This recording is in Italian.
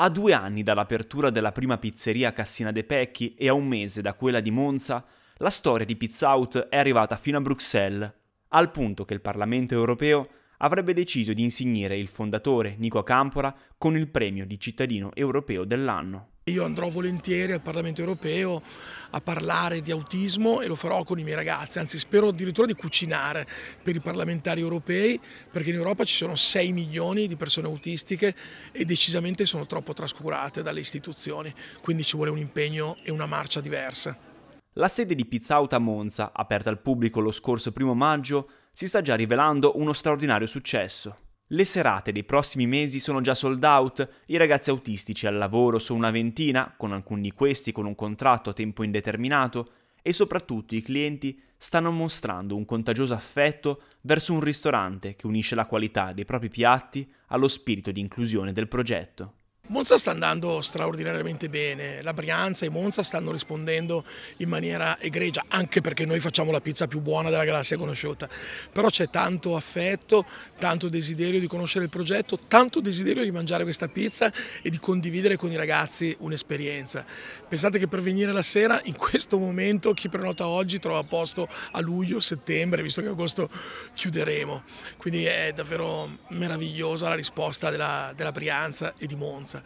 A due anni dall'apertura della prima pizzeria Cassina de Pecchi e a un mese da quella di Monza, la storia di Pizza Out è arrivata fino a Bruxelles, al punto che il Parlamento europeo avrebbe deciso di insignire il fondatore Nico Campora con il premio di cittadino europeo dell'anno. Io andrò volentieri al Parlamento europeo a parlare di autismo e lo farò con i miei ragazzi, anzi spero addirittura di cucinare per i parlamentari europei perché in Europa ci sono 6 milioni di persone autistiche e decisamente sono troppo trascurate dalle istituzioni, quindi ci vuole un impegno e una marcia diversa. La sede di Pizzauta a Monza, aperta al pubblico lo scorso primo maggio, si sta già rivelando uno straordinario successo. Le serate dei prossimi mesi sono già sold out, i ragazzi autistici al lavoro sono una ventina, con alcuni di questi con un contratto a tempo indeterminato, e soprattutto i clienti stanno mostrando un contagioso affetto verso un ristorante che unisce la qualità dei propri piatti allo spirito di inclusione del progetto. Monza sta andando straordinariamente bene, la Brianza e Monza stanno rispondendo in maniera egregia, anche perché noi facciamo la pizza più buona della galassia conosciuta, però c'è tanto affetto, tanto desiderio di conoscere il progetto, tanto desiderio di mangiare questa pizza e di condividere con i ragazzi un'esperienza. Pensate che per venire la sera, in questo momento, chi prenota oggi trova posto a luglio, settembre, visto che agosto chiuderemo, quindi è davvero meravigliosa la risposta della, della Brianza e di Monza.